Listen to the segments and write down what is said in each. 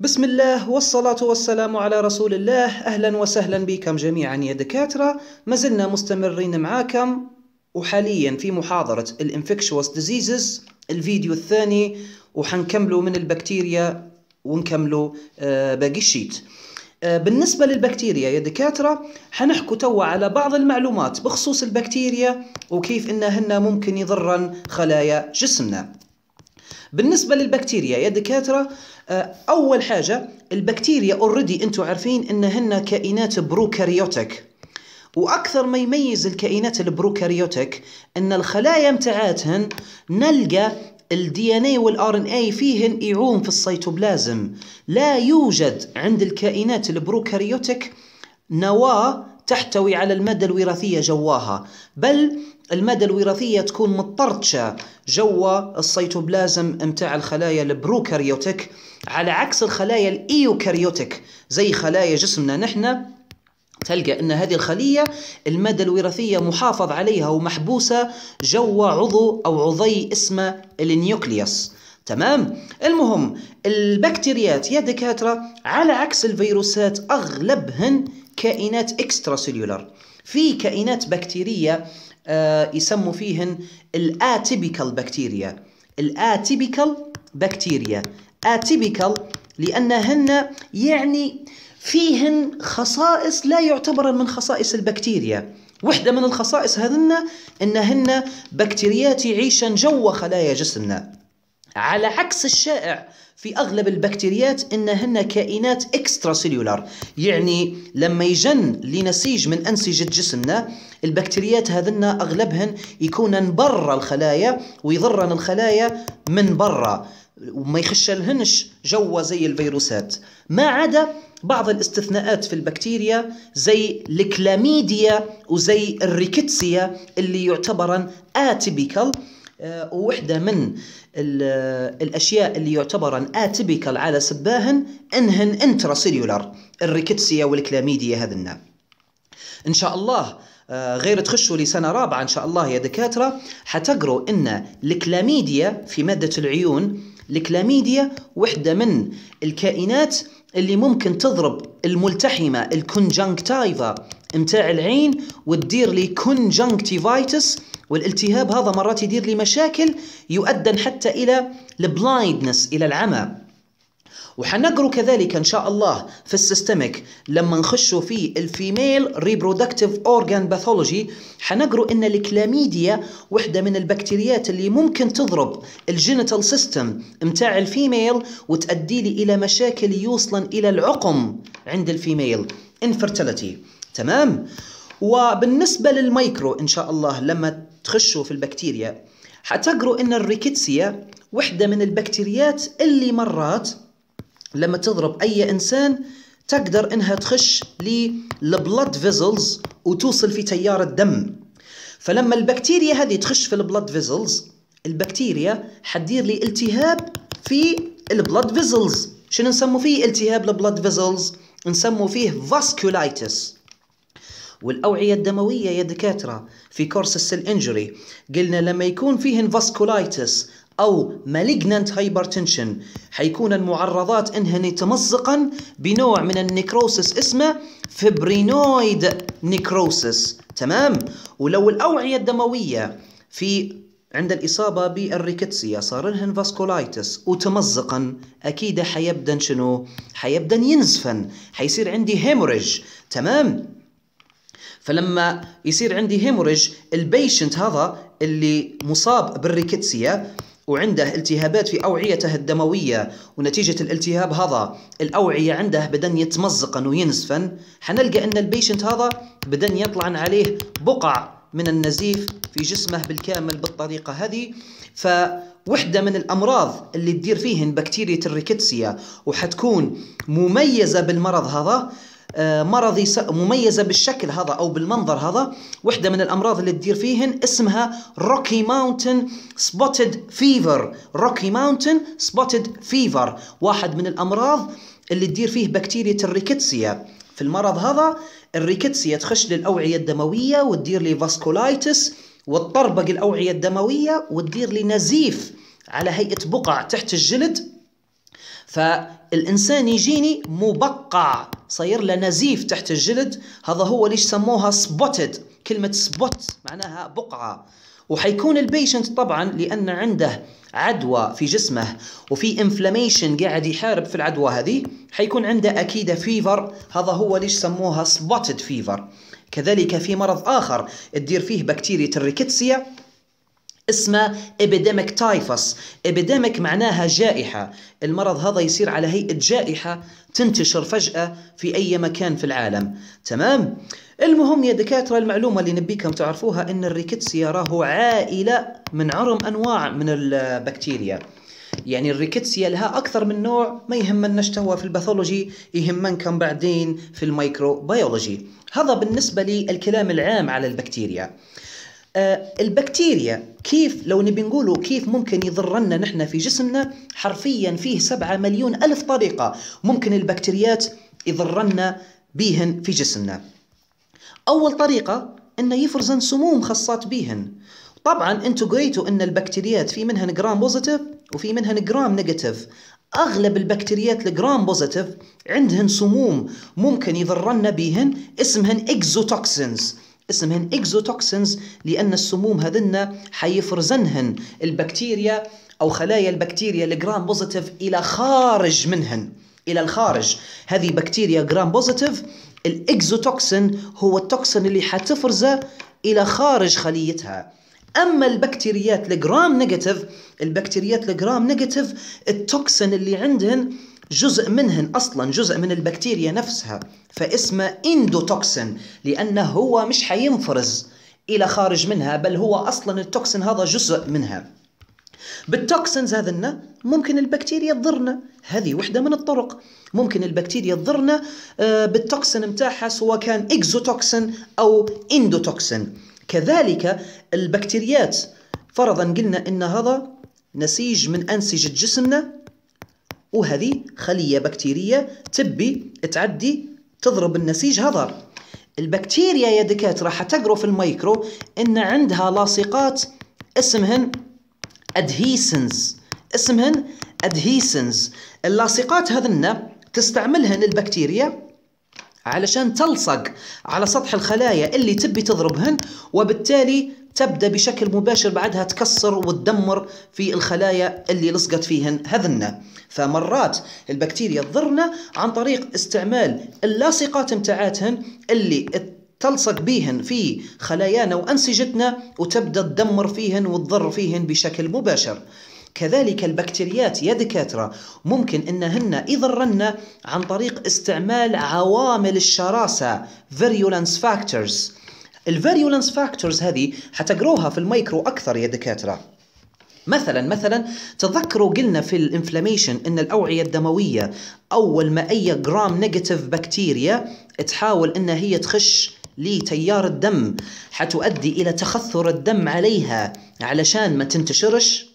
بسم الله والصلاة والسلام على رسول الله أهلا وسهلا بكم جميعا يا دكاترة ما زلنا مستمرين معاكم وحاليا في محاضرة الانفكشوس ديزيزز الفيديو الثاني وحنكملوا من البكتيريا ونكملوا باقي الشيت بالنسبة للبكتيريا يا دكاترة حنحكوا توا على بعض المعلومات بخصوص البكتيريا وكيف إنهن ممكن يضرن خلايا جسمنا بالنسبة للبكتيريا يا دكاترة آه، اول حاجه البكتيريا اوريدي انتم عارفين انهن كائنات بروكاريوتيك واكثر ما يميز الكائنات البروكاريوتيك ان الخلايا متاعاتهن نلقى الدي ان اي والار ان اي فيهن يعوم في السيتوبلازم لا يوجد عند الكائنات البروكاريوتيك نواه تحتوي على الماده الوراثيه جواها بل المادة الوراثية تكون مطرشة جوا السيتوبلازم متاع الخلايا البروكاريوتيك على عكس الخلايا الايوكاريوتيك زي خلايا جسمنا نحن تلقى ان هذه الخليه الماده الوراثيه محافظ عليها ومحبوسه جوا عضو او عضي اسمه النيوكليوس تمام المهم البكتيريات يا دكاتره على عكس الفيروسات اغلبهن كائنات اكسترا سيلولر في كائنات بكتيريه آه، يسموا فيهن الاتيبيكال بكتيريا الاتيبيكال بكتيريا اتيبيكال لانهن يعني فيهن خصائص لا يعتبر من خصائص البكتيريا وحدة من الخصائص هذن انهن بكتيريات يعيشن جوا خلايا جسمنا على عكس الشائع في أغلب البكتيريات إنهن كائنات إكسترا سيلولار يعني لما يجن لنسيج من أنسجة جسمنا البكتيريات هذن أغلبهن يكونن برا الخلايا ويضرن الخلايا من برا وما يخشلهنش جوا زي الفيروسات ما عدا بعض الاستثناءات في البكتيريا زي الكلاميديا وزي الريكتسيا اللي يعتبرن اتيبيكال آه، وحده من الاشياء اللي يعتبرا اتيبيكال على سباهن انهن انترا سيلولار الريكتسيا والكلاميديا النوع ان شاء الله آه، غير تخشوا لسنه رابعه ان شاء الله يا دكاتره حتقروا ان الكلاميديا في ماده العيون الكلاميديا وحده من الكائنات اللي ممكن تضرب الملتحمه الكونجنكتايفا امتاع العين وتدير لي كونجنكتيفايتس والالتهاب هذا مرات يدير لي مشاكل يؤدن حتى إلى البلايندنس إلى العمى وحنقروا كذلك إن شاء الله في السيستمك لما نخشوا في الفيميل ريبرودكتيف أورجان باثولوجي حنقروا إن الكلاميديا وحدة من البكتيريات اللي ممكن تضرب الجينيتال سيستم متاع الفيميل وتؤدي لي إلى مشاكل يوصلن إلى العقم عند الفيميل infertility تمام وبالنسبة للميكرو إن شاء الله لما تخشوا في البكتيريا حتقروا إن الريكيتسيا وحدة من البكتيريات اللي مرات لما تضرب أي إنسان تقدر إنها تخش للبلد فيزلز وتوصل في تيار الدم فلما البكتيريا هذه تخش في البلد فيزلز البكتيريا حتدير لي التهاب في البلد فيزلز شنو نسمو فيه التهاب البلد فيزلز نسمو فيه فاسكولايتس والاوعيه الدمويه يا دكاتره في كورس السيل انجري قلنا لما يكون فيهن فاسكولايتس او مالجنانت هايبرتنشن حيكون المعرضات انهن تمزقا بنوع من النكروسس اسمه فبرينويد نكروسس تمام ولو الاوعيه الدمويه في عند الإصابة بالريكتسيا صار لهن فاسكولايتس وتمزقا أكيد حيبدا شنو؟ حيبدا ينزفن حيصير عندي هيموريج تمام؟ فلما يصير عندي هيموريج البيشنت هذا اللي مصاب بالريكتسيا وعنده التهابات في أوعيته الدموية ونتيجة الالتهاب هذا الأوعية عنده بدن يتمزقن وينزفن حنلقى أن البيشنت هذا بدن يطلعن عليه بقع من النزيف في جسمه بالكامل بالطريقة هذه فوحدة من الأمراض اللي تدير فيهن بكتيريا الريكتسيا وحتكون مميزة بالمرض هذا آه، مرضي مميزة بالشكل هذا أو بالمنظر هذا واحدة من الأمراض اللي تدير فيهن اسمها روكي ماونتن سبوتد فيفر روكي ماونتن سبوتد فيفر واحد من الأمراض اللي تدير فيه بكتيريا الريكتسيا في المرض هذا الريكتسيا تخش للأوعية الدموية وتدير لي فاسكولايتس وتطربق الأوعية الدموية وتدير لي نزيف على هيئة بقع تحت الجلد فالإنسان يجيني مبقع صاير له نزيف تحت الجلد هذا هو ليش سموها سبوتد كلمة سبوت معناها بقعة وحيكون البيشنت طبعا لأن عنده عدوى في جسمه وفي انفلاميشن قاعد يحارب في العدوى هذه حيكون عنده أكيد فيفر هذا هو ليش سموها سبوتد فيفر كذلك في مرض آخر تدير فيه بكتيريا الريكتسيا اسمه epidemic تايفس epidemic معناها جائحة المرض هذا يصير على هيئة جائحة تنتشر فجأة في أي مكان في العالم تمام؟ المهم يا دكاترة المعلومة اللي نبيكم تعرفوها أن الريكتسيا راهو عائلة من عرم أنواع من البكتيريا يعني الريكتسيا لها أكثر من نوع ما يهمناش توا في الباثولوجي يهمنكم بعدين في الميكروبيولوجي هذا بالنسبة للكلام العام على البكتيريا آه، البكتيريا كيف لو نبي نقولوا كيف ممكن يضرنا نحن في جسمنا حرفيا فيه سبعة مليون ألف طريقة ممكن البكتيريات يضرنا بيهن في جسمنا أول طريقة أنه يفرزن سموم خاصات بيهن طبعا انتو قريتوا ان البكتيريات في منهن جرام بوزيتيف وفي منهن جرام نيجاتيف اغلب البكتيريات الجرام بوزيتيف عندهن سموم ممكن يضرنا بيهن اسمهن اكزوتوكسينز اسمهن اكزوتوكسنز لان السموم هذن حيفرزنهن البكتيريا او خلايا البكتيريا الجرام بوزيتيف الى خارج منهن الى الخارج هذه بكتيريا جرام بوزيتيف الاكزوتوكسن هو التوكسن اللي حتفرزه الى خارج خليتها اما البكتيريات الجرام نيجاتيف البكتيريات الجرام نيجاتيف التوكسن اللي عندهن جزء منهن أصلا جزء من البكتيريا نفسها فاسمه اندوتوكسين لأنه هو مش حينفرز إلى خارج منها بل هو أصلا التوكسين هذا جزء منها بالتوكسينز هذنا ممكن البكتيريا تضرنا هذه وحدة من الطرق ممكن البكتيريا تضرنا آه، بالتوكسن متاعها سواء كان اكزوتوكسن أو اندوتوكسن كذلك البكتيريات فرضا قلنا ان هذا نسيج من أنسجة جسمنا وهذه خلية بكتيرية تبي تعدي تضرب النسيج هضر البكتيريا يا دكاترة حتقروا في الميكرو إن عندها لاصقات اسمهن adhesions اسمهن adhesions اللاصقات هذنا تستعملهن البكتيريا علشان تلصق على سطح الخلايا اللي تبي تضربهن وبالتالي تبدأ بشكل مباشر بعدها تكسر وتدمر في الخلايا اللي لصقت فيهن هذنا فمرات البكتيريا تضرنا عن طريق استعمال اللاصقات متاعاتهن اللي تلصق بيهن في خلايانا وأنسجتنا وتبدأ تدمر فيهن وتضر فيهن بشكل مباشر كذلك البكتيريات يا دكاترة ممكن أنهن يضرن عن طريق استعمال عوامل الشراسة virulence factors الفاريولانس فاكتورز هذه حتقروها في المايكرو اكثر يا دكاتره مثلا مثلا تذكروا قلنا في الانفلاميشن ان الاوعيه الدمويه اول ما اي جرام نيجاتيف بكتيريا تحاول ان هي تخش لتيار الدم حتؤدي الى تخثر الدم عليها علشان ما تنتشرش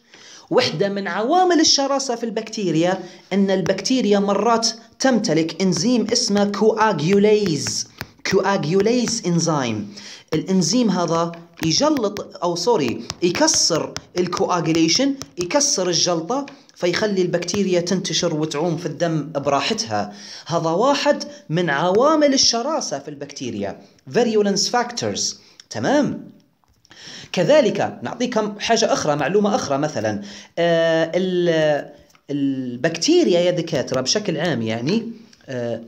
وحدة من عوامل الشراسة في البكتيريا أن البكتيريا مرات تمتلك إنزيم اسمه كواجيوليز كواجيوليز انزيم الانزيم هذا يجلط او سوري يكسر الكواجيليشن يكسر الجلطه فيخلي البكتيريا تنتشر وتعوم في الدم براحتها هذا واحد من عوامل الشراسه في البكتيريا فيريولنس فاكتورز تمام كذلك نعطيكم حاجه اخرى معلومه اخرى مثلا آه البكتيريا يا دكاتره بشكل عام يعني آه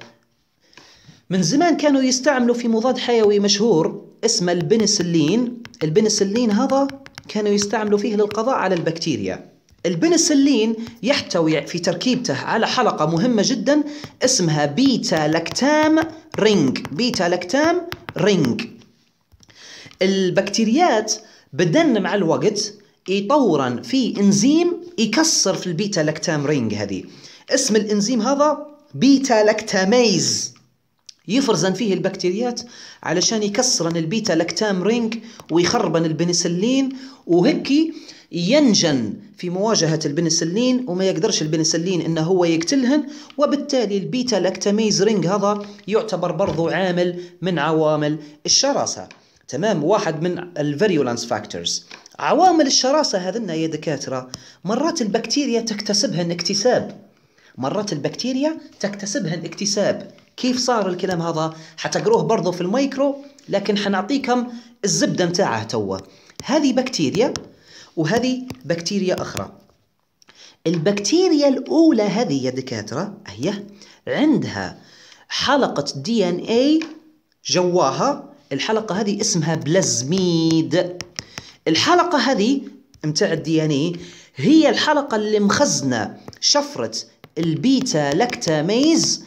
من زمان كانوا يستعملوا في مضاد حيوي مشهور اسمه البنسلين البنسلين هذا كانوا يستعملوا فيه للقضاء على البكتيريا البنسلين يحتوي في تركيبته على حلقة مهمة جدا اسمها بيتا لاكتام رينج بيتا لاكتام رينج البكتيريات بدن مع الوقت يطورن في انزيم يكسر في البيتا لاكتام رينج هذه اسم الانزيم هذا بيتا لاكتاميز يفرزن فيه البكتيريات علشان يكسرن البيتا لاكتام رينج ويخربن البنسلين وهيك ينجن في مواجهة البنسلين وما يقدرش البنسلين إنه هو يقتلهن وبالتالي البيتا لاكتاميز رينج هذا يعتبر برضو عامل من عوامل الشراسة تمام واحد من الفيريولانس فاكتورز عوامل الشراسة هذنا يا دكاترة مرات البكتيريا تكتسبهن اكتساب مرات البكتيريا تكتسبهن اكتساب كيف صار الكلام هذا حتقروه برضو في الميكرو لكن حنعطيكم الزبده متاعه توا هذه بكتيريا وهذه بكتيريا اخرى البكتيريا الاولى هذه يا دكاتره هي عندها حلقه دي ان اي جواها الحلقه هذه اسمها بلازميد الحلقه هذه متاع الدي ان اي هي الحلقه اللي مخزنه شفره البيتا لاكتاميز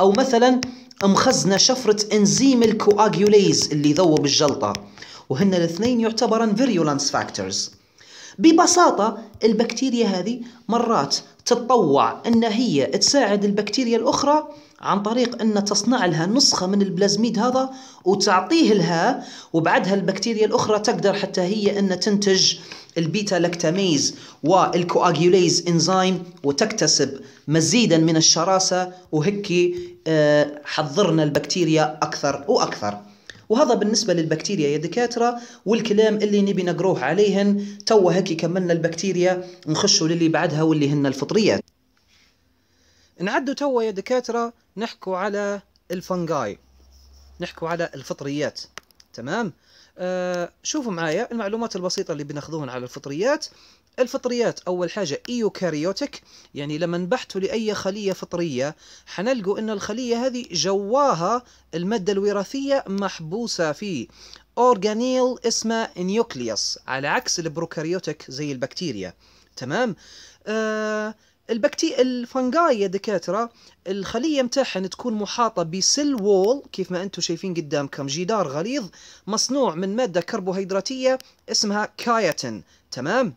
أو مثلا مخزنة شفرة إنزيم الكواجيوليز اللي يذوب الجلطة وهن الاثنين يعتبرن فيريولانس فاكتورز ببساطة البكتيريا هذه مرات تتطوع أن هي تساعد البكتيريا الأخرى عن طريق أن تصنع لها نسخة من البلازميد هذا وتعطيه لها وبعدها البكتيريا الأخرى تقدر حتى هي أن تنتج البيتا لاكتاميز والكواجيوليز انزيم وتكتسب مزيدا من الشراسه وهيك آه، حضرنا البكتيريا اكثر واكثر وهذا بالنسبه للبكتيريا يا دكاتره والكلام اللي نبي نقروه عليهن توا هيك كملنا البكتيريا نخشوا للي بعدها واللي هن الفطريات نعدوا توا يا دكاتره نحكوا على الفنجاي نحكوا على الفطريات تمام آه، شوفوا معايا المعلومات البسيطة اللي بناخذوهم على الفطريات الفطريات أول حاجة إيوكاريوتك يعني لما نبحثوا لأي خلية فطرية حنلقوا أن الخلية هذه جواها المادة الوراثية محبوسة في أورجانيل اسمه نيوكليوس على عكس البروكاريوتك زي البكتيريا تمام؟ آه البكتي الفنجاي يا دكاتره الخليه متاعهن تكون محاطه بسيل وول كيف ما انتم شايفين قدامكم جدار غليظ مصنوع من ماده كربوهيدراتيه اسمها كاياتين تمام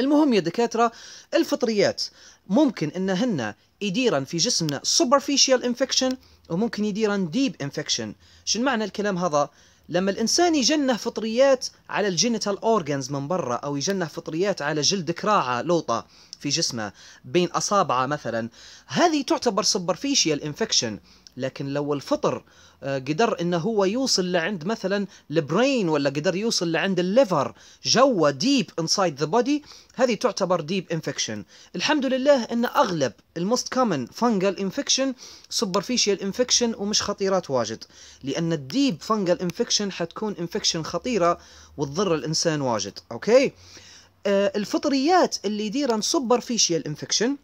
المهم يا دكاتره الفطريات ممكن انهن يديرن في جسمنا superficial infection وممكن يديرن ديب انفكشن شنو معنى الكلام هذا لما الانسان يجنه فطريات على الجينيتال اورجنز من برا او يجنه فطريات على جلد كراعه لوطه في جسمه بين أصابعه مثلا هذه تعتبر سوبرفيشال انفكشن لكن لو الفطر آه، قدر انه هو يوصل لعند مثلا البرين ولا قدر يوصل لعند الليفر جوا ديب انسايد ذا بودي هذه تعتبر ديب انفكشن الحمد لله ان اغلب الموست كومن فانجل انفكشن سوبرفيشال انفكشن ومش خطيرات واجد لان الديب فانجل انفكشن حتكون انفكشن خطيره وتضر الانسان واجد اوكي آه، الفطريات اللي يديرها سوبرفيشيال انفكشن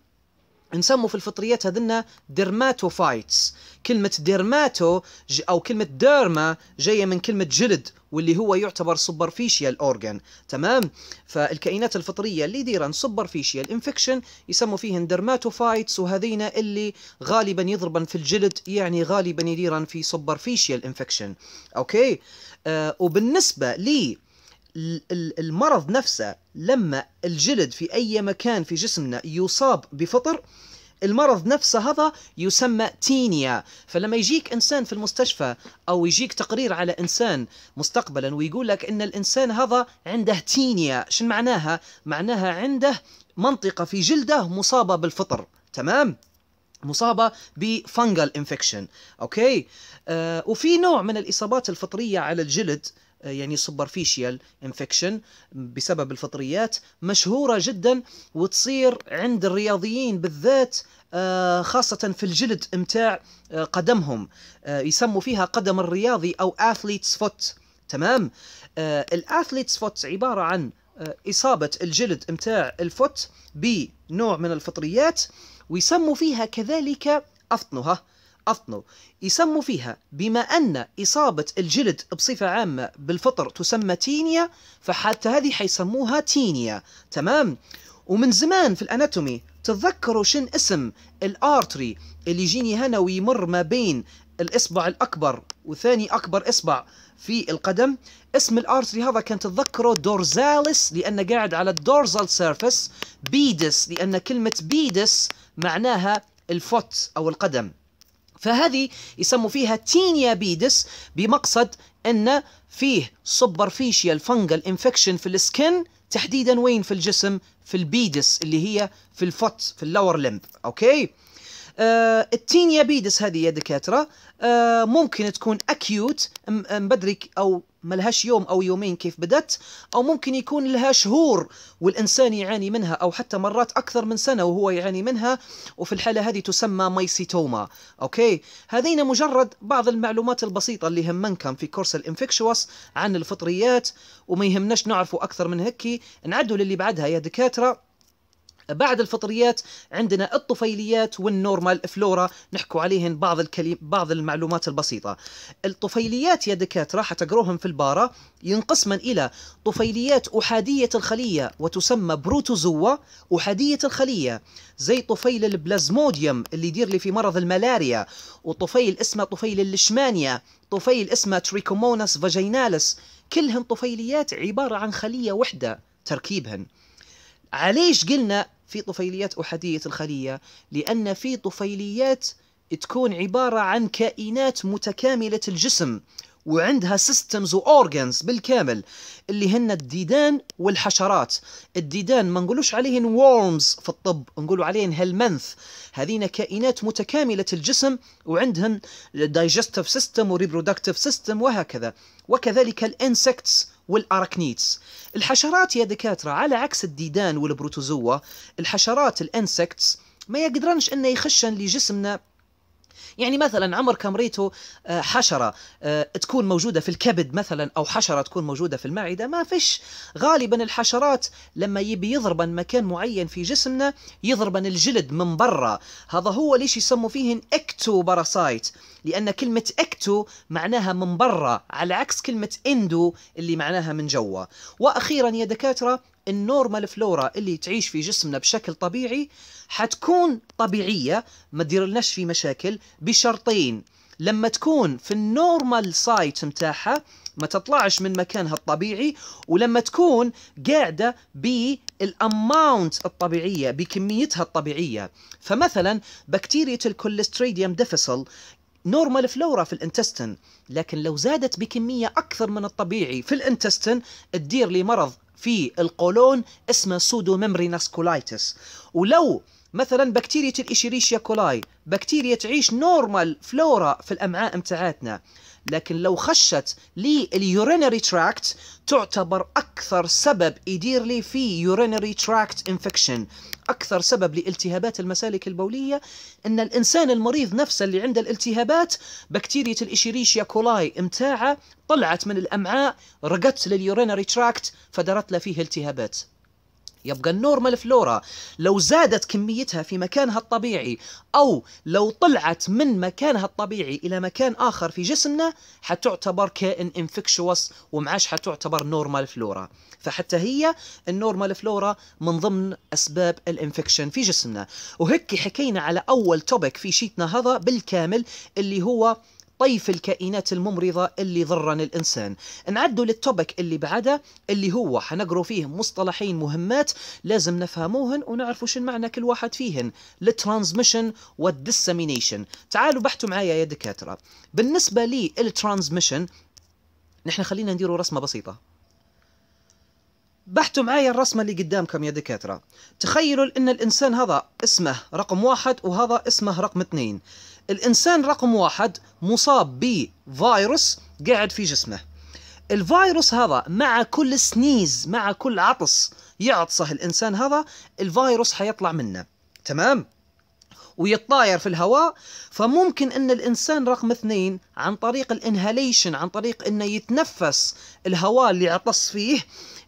نسموا في الفطريات هذنا ديرماتوفايتس كلمة ديرماتو أو كلمة ديرما جاية من كلمة جلد واللي هو يعتبر سوبرفيشيال اورجان تمام فالكائنات الفطريه اللي يديرن سوبرفيشيال انفكشن يسموا فيهن درماتوفايتس وهذين اللي غالبا يضربن في الجلد يعني غالبا يديرن في سوبرفيشيال انفكشن اوكي آه وبالنسبه لي المرض نفسه لما الجلد في أي مكان في جسمنا يصاب بفطر المرض نفسه هذا يسمى تينيا فلما يجيك إنسان في المستشفى أو يجيك تقرير على إنسان مستقبلا ويقول لك إن الإنسان هذا عنده تينيا شن معناها؟ معناها عنده منطقة في جلده مصابة بالفطر تمام؟ مصابه بفنجل انفكشن اوكي آه وفي نوع من الاصابات الفطريه على الجلد آه، يعني سوبرفيشيال انفكشن بسبب الفطريات مشهورة جدا وتصير عند الرياضيين بالذات آه، خاصة في الجلد امتاع آه، قدمهم يسموا فيها قدم الرياضي أو athlete's foot تمام الاثليتس فوت عبارة عن إصابة الجلد امتاع الفوت بنوع من الفطريات ويسموا فيها كذلك أفطنها أطنو يسموا فيها بما أن إصابة الجلد بصفة عامة بالفطر تسمى تينيا فحتى هذه حيسموها تينيا تمام ومن زمان في الاناتومي تتذكروا شن اسم الارتري اللي يجيني هنا ويمر ما بين الاصبع الاكبر وثاني اكبر اصبع في القدم اسم الارتري هذا كان تتذكره دورزاليس لانه قاعد على الدورزال سيرفس بيدس لان كلمه بيدس معناها الفوت او القدم فهذه يسموا فيها تينيا بيدس بمقصد أن فيه سوبرفيشال فنجل انفكشن في السكن تحديدا وين في الجسم في البيدس اللي هي في الفوت في اللور لمب أوكي آه التينيا بيدس هذه يا دكاترة آه ممكن تكون أكيوت مبدري أو ملهاش يوم أو يومين كيف بدت أو ممكن يكون لها شهور والإنسان يعاني منها أو حتى مرات أكثر من سنة وهو يعاني منها وفي الحالة هذه تسمى مايسيتوما أوكي هذين مجرد بعض المعلومات البسيطة اللي يهمنكم في كورس الانفكشوس عن الفطريات وما يهمناش نعرفوا أكثر من هكي نعدوا للي بعدها يا دكاترة بعد الفطريات عندنا الطفيليات والنورمال فلورا نحكوا عليهن بعض الكلم بعض المعلومات البسيطة الطفيليات يا دكاترة تقروهم في البارة ينقسمن إلى طفيليات أحادية الخلية وتسمى بروتوزوا أحادية الخلية زي طفيل البلازموديوم اللي يدير لي في مرض الملاريا وطفيل اسمه طفيل الشمانيا طفيل اسمه تريكوموناس فاجينالس كلهن طفيليات عبارة عن خلية وحدة تركيبهن علاش قلنا في طفيليات أحادية الخلية لأن في طفيليات تكون عبارة عن كائنات متكاملة الجسم وعندها سيستمز وأورجانز بالكامل اللي هن الديدان والحشرات الديدان ما نقولوش عليهن وورمز في الطب نقولوا عليهن هلمنث هذين كائنات متكاملة الجسم وعندهن digestive سيستم وريبرودكتيف سيستم وهكذا وكذلك الانسكتس والأركنيتس الحشرات يا دكاترة على عكس الديدان والبروتوزوا الحشرات الانسكتس ما يقدرنش انه يخشن لجسمنا يعني مثلا عمر كامريتو آه، حشرة آه، تكون موجودة في الكبد مثلا أو حشرة تكون موجودة في المعدة ما فيش غالبا الحشرات لما يبي يضربن مكان معين في جسمنا يضربن الجلد من برا هذا هو ليش يسموا فيهن اكتو باراسايت لأن كلمة اكتو معناها من برا على عكس كلمة اندو اللي معناها من جوا وأخيرا يا دكاترة النورمال فلورا اللي تعيش في جسمنا بشكل طبيعي حتكون طبيعية ما ديرلناش في مشاكل بشرطين لما تكون في النورمال سايت متاعها ما تطلعش من مكانها الطبيعي ولما تكون قاعدة بالأماونت الطبيعية بكميتها الطبيعية فمثلا بكتيريا الكوليستريديوم ديفيسل نورمال فلورا في الانتستن لكن لو زادت بكمية أكثر من الطبيعي في الانتستن تدير لي مرض في القولون اسمه سودو ميمري ناسكولايتس ولو مثلا بكتيريا الإشيريشيا كولاي بكتيريا تعيش نورمال فلورا في الأمعاء متاعتنا لكن لو خشت لي اليورينري تراكت تعتبر أكثر سبب يدير لي في يورينري تراكت انفكشن أكثر سبب لالتهابات المسالك البولية أن الإنسان المريض نفسه اللي عنده الالتهابات بكتيريا الإشيريشيا كولاي امتاعه طلعت من الأمعاء رقت لليورينري تراكت فدرت له فيه التهابات يبقى النورمال فلورا لو زادت كميتها في مكانها الطبيعي أو لو طلعت من مكانها الطبيعي إلى مكان آخر في جسمنا حتعتبر كائن انفكشوس ومعاش حتعتبر نورمال فلورا فحتى هي النورمال فلورا من ضمن أسباب الانفكشن في جسمنا وهيك حكينا على أول توبك في شيتنا هذا بالكامل اللي هو طيف الكائنات الممرضة اللي ضرن الإنسان نعدوا للتوبك اللي بعده اللي هو حنقروا فيه مصطلحين مهمات لازم نفهموهن ونعرفوا شن معنى كل واحد فيهن الترانزميشن والديسمينيشن تعالوا بحثوا معايا يا دكاترة بالنسبة لي الترانزميشن نحن خلينا نديروا رسمة بسيطة بحثوا معايا الرسمة اللي قدامكم يا دكاترة تخيلوا أن الإنسان هذا اسمه رقم واحد وهذا اسمه رقم اثنين الإنسان رقم واحد مصاب بفيروس قاعد في جسمه الفيروس هذا مع كل سنيز مع كل عطس يعطسه الإنسان هذا الفيروس حيطلع منه تمام؟ ويتطاير في الهواء فممكن ان الانسان رقم اثنين عن طريق الانهاليشن عن طريق انه يتنفس الهواء اللي عطس فيه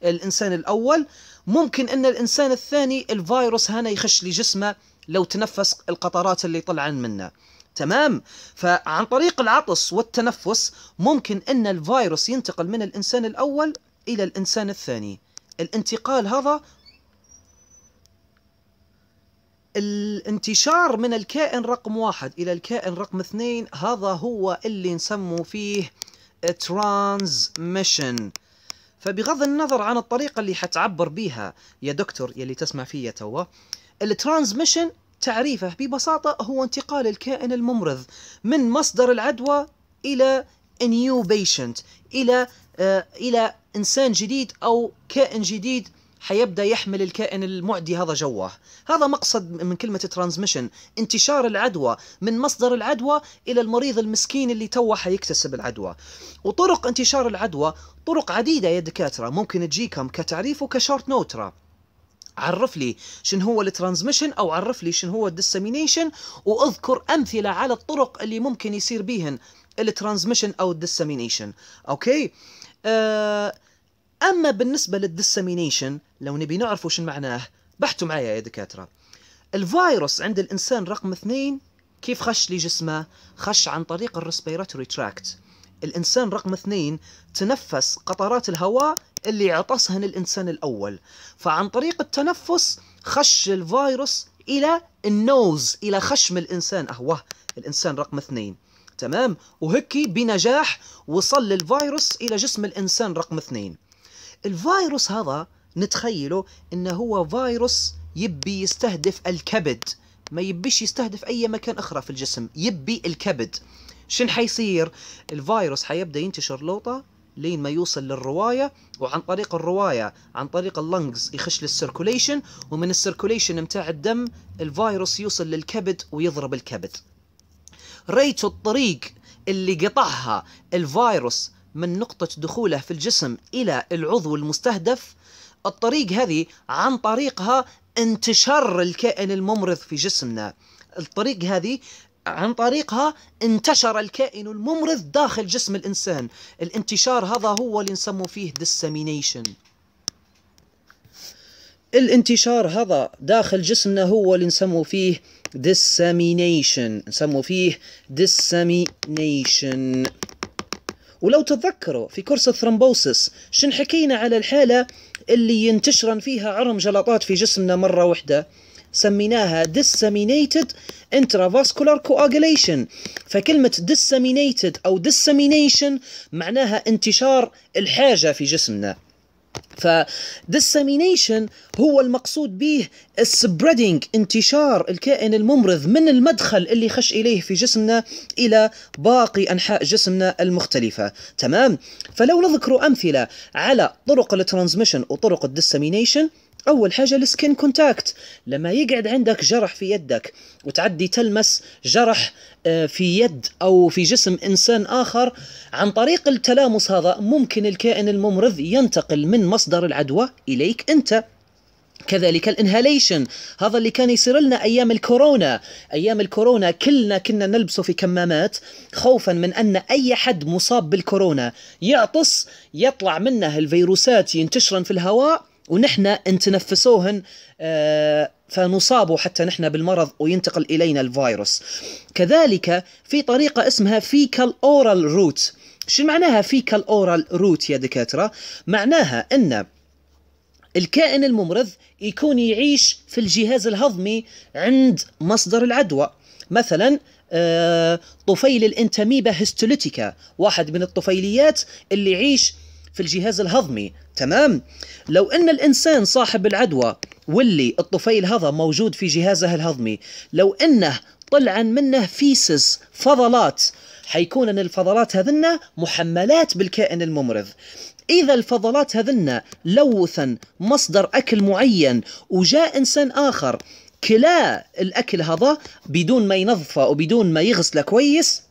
الانسان الاول ممكن ان الانسان الثاني الفيروس هنا يخش لجسمه لو تنفس القطرات اللي طلعن منه تمام فعن طريق العطس والتنفس ممكن أن الفيروس ينتقل من الإنسان الأول إلى الإنسان الثاني الانتقال هذا الانتشار من الكائن رقم واحد إلى الكائن رقم اثنين هذا هو اللي نسمو فيه ترانزميشن فبغض النظر عن الطريقة اللي حتعبر بيها يا دكتور يلي تسمع فيا توا الترانزميشن تعريفه ببساطة هو انتقال الكائن الممرض من مصدر العدوى إلى نيو بيشنت إلى آه، إلى إنسان جديد أو كائن جديد حيبدا يحمل الكائن المعدي هذا جواه هذا مقصد من كلمه ترانزميشن انتشار العدوى من مصدر العدوى الى المريض المسكين اللي توه حيكتسب العدوى وطرق انتشار العدوى طرق عديده يا دكاتره ممكن تجيكم كتعريف وكشورت نوتره عرف لي شنو هو الترانزميشن او عرف لي شنو هو الدسمينيشن واذكر امثله على الطرق اللي ممكن يصير بيهن الترانزميشن او الدسمينيشن اوكي آه، اما بالنسبه للدسمينيشن لو نبي نعرفوا شنو معناه بحثوا معايا يا دكاتره الفيروس عند الانسان رقم اثنين كيف خش لجسمه خش عن طريق الريسبيراتوري تراكت الإنسان رقم اثنين تنفس قطرات الهواء اللي عطسهن الإنسان الأول فعن طريق التنفس خش الفيروس إلى النوز إلى خشم الإنسان أهوه الإنسان رقم اثنين تمام وهكي بنجاح وصل الفيروس إلى جسم الإنسان رقم اثنين الفيروس هذا نتخيله إنه هو فيروس يبي يستهدف الكبد ما يبيش يستهدف أي مكان أخرى في الجسم يبي الكبد شن حيصير الفيروس حيبدا ينتشر لوطه لين ما يوصل للروايه وعن طريق الروايه عن طريق اللنجز يخش للسيركوليشن ومن السيركوليشن متاع الدم الفيروس يوصل للكبد ويضرب الكبد ريت الطريق اللي قطعها الفيروس من نقطة دخوله في الجسم إلى العضو المستهدف الطريق هذه عن طريقها انتشار الكائن الممرض في جسمنا الطريق هذه عن طريقها انتشر الكائن الممرض داخل جسم الإنسان الانتشار هذا هو اللي نسمو فيه dissemination الانتشار هذا داخل جسمنا هو اللي نسمو فيه dissemination نسمو فيه dissemination ولو تتذكروا في كورس الثرمبوسس شن حكينا على الحالة اللي ينتشرن فيها عرم جلطات في جسمنا مرة واحدة سميناها disseminated intravascular coagulation فكلمة disseminated أو dissemination معناها انتشار الحاجة في جسمنا ف dissemination هو المقصود به spreading انتشار الكائن الممرض من المدخل اللي خش اليه في جسمنا الى باقي انحاء جسمنا المختلفه تمام فلو نذكر امثله على طرق الترانزميشن وطرق الدسمينيشن اول حاجه السكين كونتاكت لما يقعد عندك جرح في يدك وتعدي تلمس جرح آه، في يد او في جسم انسان اخر عن طريق التلامس هذا ممكن الكائن الممرض ينتقل من مصدر العدوى اليك انت كذلك الانهاليشن هذا اللي كان يصير لنا ايام الكورونا ايام الكورونا كلنا كنا نلبسه في كمامات خوفا من ان اي حد مصاب بالكورونا يعطس يطلع منه الفيروسات ينتشرن في الهواء ونحن نتنفسوهن آه، فنصاب حتى نحن بالمرض وينتقل إلينا الفيروس كذلك في طريقة اسمها فيكال أورال روت شو معناها فيكال أورال روت يا دكاترة؟ معناها أن الكائن الممرض يكون يعيش في الجهاز الهضمي عند مصدر العدوى مثلا آه، طفيل الانتميبة هيستوليتيكا واحد من الطفيليات اللي يعيش في الجهاز الهضمي تمام لو ان الانسان صاحب العدوى واللي الطفيل هذا موجود في جهازه الهضمي لو انه طلعا منه فيسس فضلات حيكون ان الفضلات هذنا محملات بالكائن الممرض إذا الفضلات هذنا لوثا مصدر أكل معين وجاء إنسان آخر كلا الأكل هذا بدون ما ينظفه وبدون ما يغسله كويس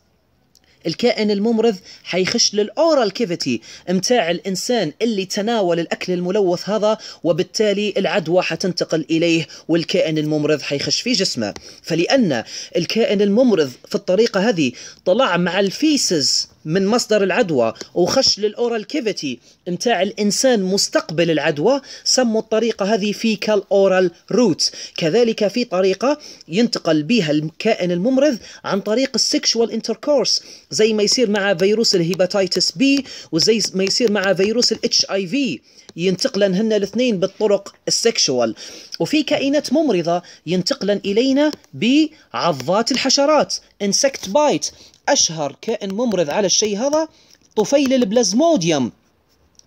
الكائن الممرض حيخش للأورال كيفيتي متاع الإنسان اللي تناول الأكل الملوث هذا وبالتالي العدوى حتنتقل إليه والكائن الممرض حيخش في جسمه فلأن الكائن الممرض في الطريقة هذه طلع مع الفيسز من مصدر العدوى وخش للأورال كيفيتي متاع الإنسان مستقبل العدوى سموا الطريقة هذه فيكال أورال روت كذلك في طريقة ينتقل بها الكائن الممرض عن طريق السكشوال انتركورس زي ما يصير مع فيروس الهيباتيتس بي وزي ما يصير مع فيروس الاتش اي في ينتقلن هن الاثنين بالطرق السكشوال وفي كائنات ممرضة ينتقلن إلينا بعضات الحشرات انسكت بايت أشهر كائن ممرض على الشيء هذا طفيل البلازموديوم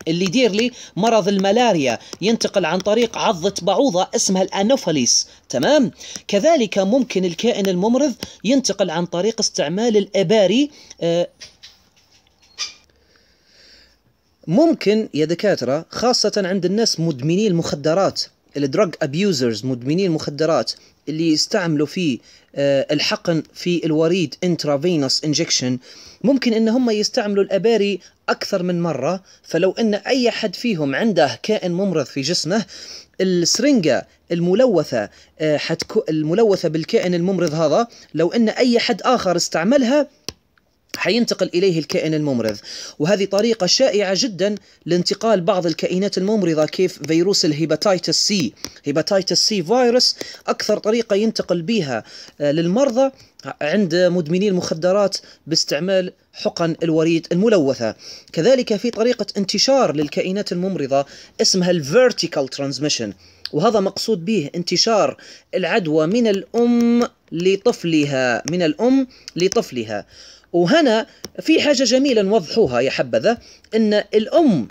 اللي يدير لي مرض الملاريا ينتقل عن طريق عضة بعوضة اسمها الأنوفاليس تمام كذلك ممكن الكائن الممرض ينتقل عن طريق استعمال الإباري آه، ممكن يا دكاترة خاصة عند الناس مدمني المخدرات الدراج ابيوزرز مدمني المخدرات اللي يستعملوا في آه، الحقن في الوريد انترافينوس انجكشن ممكن ان هم يستعملوا الاباري اكثر من مره فلو ان اي حد فيهم عنده كائن ممرض في جسمه السرنجة الملوثة آه، حتكو الملوثة بالكائن الممرض هذا لو ان اي حد اخر استعملها حينتقل إليه الكائن الممرض وهذه طريقة شائعة جدا لانتقال بعض الكائنات الممرضة كيف فيروس الهيباتيتس سي هيباتيتس سي فيروس أكثر طريقة ينتقل بها آه، للمرضى عند مدمني المخدرات باستعمال حقن الوريد الملوثة كذلك في طريقة انتشار للكائنات الممرضة اسمها الفيرتيكال ترانزميشن وهذا مقصود به انتشار العدوى من الأم لطفلها من الأم لطفلها وهنا في حاجة جميلة نوضحوها يا حبذا أن الأم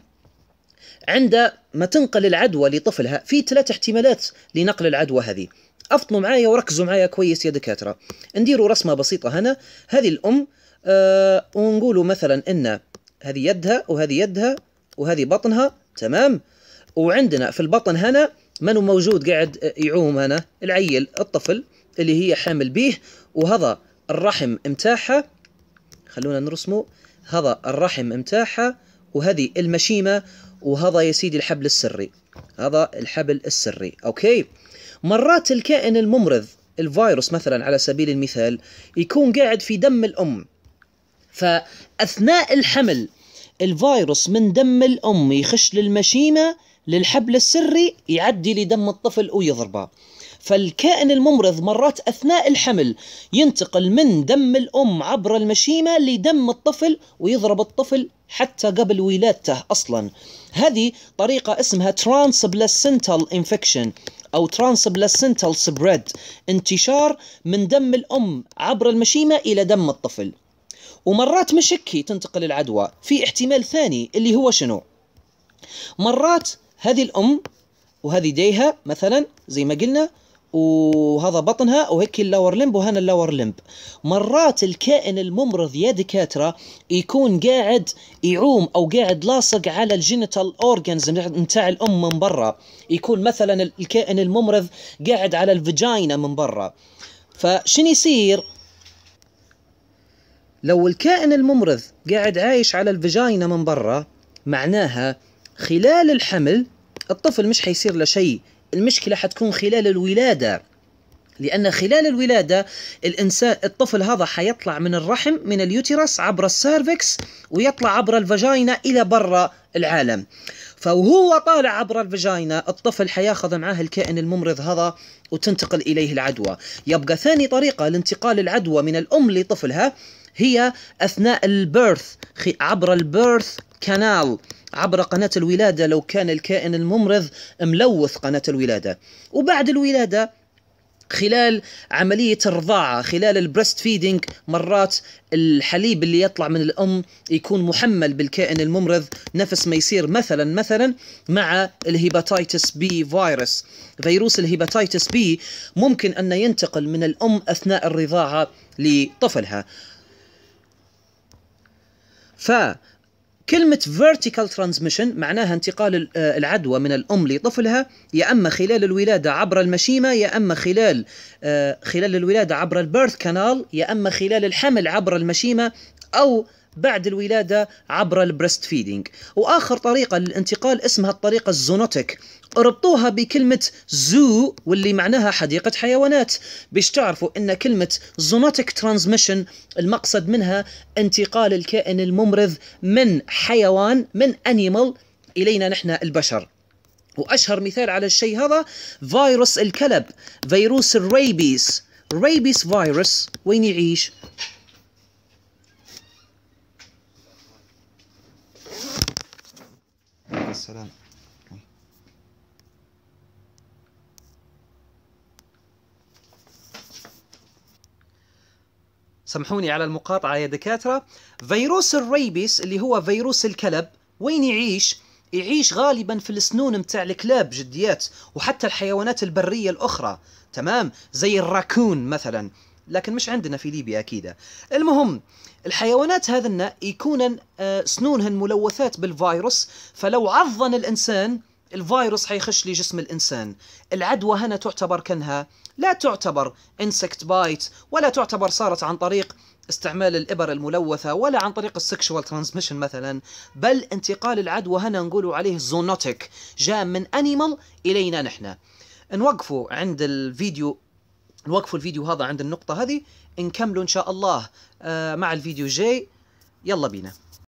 عند ما تنقل العدوى لطفلها في ثلاث احتمالات لنقل العدوى هذه افطنوا معايا وركزوا معايا كويس يا دكاتره نديروا رسمه بسيطه هنا هذه الام آه ونقولوا مثلا ان هذه يدها وهذه يدها وهذه بطنها تمام وعندنا في البطن هنا من موجود قاعد يعوم هنا العيل الطفل اللي هي حامل به وهذا الرحم متاعها خلونا نرسمه هذا الرحم متاعها وهذه المشيمة وهذا يا سيدي الحبل السري هذا الحبل السري أوكي مرات الكائن الممرض الفيروس مثلا على سبيل المثال يكون قاعد في دم الأم فأثناء الحمل الفيروس من دم الأم يخش للمشيمة للحبل السري يعدي لدم الطفل ويضربه فالكائن الممرض مرات أثناء الحمل ينتقل من دم الأم عبر المشيمة لدم الطفل ويضرب الطفل حتى قبل ولادته أصلا هذه طريقة اسمها ترانس بلاسنتال انفكشن أو ترانس بلاسنتال سبريد انتشار من دم الأم عبر المشيمة إلى دم الطفل ومرات مش تنتقل العدوى في احتمال ثاني اللي هو شنو مرات هذه الأم وهذه ديها مثلا زي ما قلنا وهذا بطنها وهيك اللور لمب وهنا اللور لمب مرات الكائن الممرض يا دكاتره يكون قاعد يعوم او قاعد لاصق على الجينيتال اورجانز نتاع الام من برا يكون مثلا الكائن الممرض قاعد على الفجاينا من برا فشن يصير لو الكائن الممرض قاعد عايش على الفجاينا من برا معناها خلال الحمل الطفل مش حيصير له شيء المشكله حتكون خلال الولاده لأن خلال الولادة الإنسان الطفل هذا حيطلع من الرحم من اليوترس عبر السيرفكس ويطلع عبر الفاجينا إلى برا العالم فهو طالع عبر الفاجينا الطفل حياخذ معاه الكائن الممرض هذا وتنتقل إليه العدوى يبقى ثاني طريقة لانتقال العدوى من الأم لطفلها هي أثناء البيرث عبر البيرث كانال عبر قناة الولادة لو كان الكائن الممرض ملوث قناة الولادة وبعد الولادة خلال عملية الرضاعة خلال البريست فيدينج مرات الحليب اللي يطلع من الأم يكون محمل بالكائن الممرض نفس ما يصير مثلا مثلا مع الهيباتيتس بي فيروس فيروس الهيباتيتس بي ممكن أن ينتقل من الأم أثناء الرضاعة لطفلها ف كلمة vertical transmission معناها انتقال آه، العدوى من الأم لطفلها يا أما خلال الولادة عبر المشيمة يا أما خلال آه، خلال الولادة عبر البيرث كانال يا أما خلال الحمل عبر المشيمة أو بعد الولادة عبر البريست فيدينج وآخر طريقة للانتقال اسمها الطريقة الزونوتيك ربطوها بكلمة زو واللي معناها حديقة حيوانات باش تعرفوا ان كلمة زونوتيك ترانزميشن المقصد منها انتقال الكائن الممرض من حيوان من انيمال الينا نحن البشر واشهر مثال على الشيء هذا فيروس الكلب فيروس الريبيس ريبيس فيروس وين يعيش السلامة سامحوني على المقاطعة يا دكاترة فيروس الريبيس اللي هو فيروس الكلب وين يعيش؟ يعيش غالبا في السنون متاع الكلاب جديات وحتى الحيوانات البرية الأخرى تمام زي الراكون مثلا لكن مش عندنا في ليبيا أكيد المهم الحيوانات هذن يكونن آه، سنونهن ملوثات بالفيروس فلو عضن الإنسان الفيروس حيخش لجسم الإنسان العدوى هنا تعتبر كأنها لا تعتبر انسكت بايت ولا تعتبر صارت عن طريق استعمال الإبر الملوثة ولا عن طريق السكشوال ترانسميشن مثلا بل انتقال العدوى هنا نقول عليه زونوتيك جاء من أنيمال إلينا نحن نوقفوا عند الفيديو نوقفوا الفيديو هذا عند النقطة هذه نكملوا إن شاء الله آه، مع الفيديو الجاي يلا بينا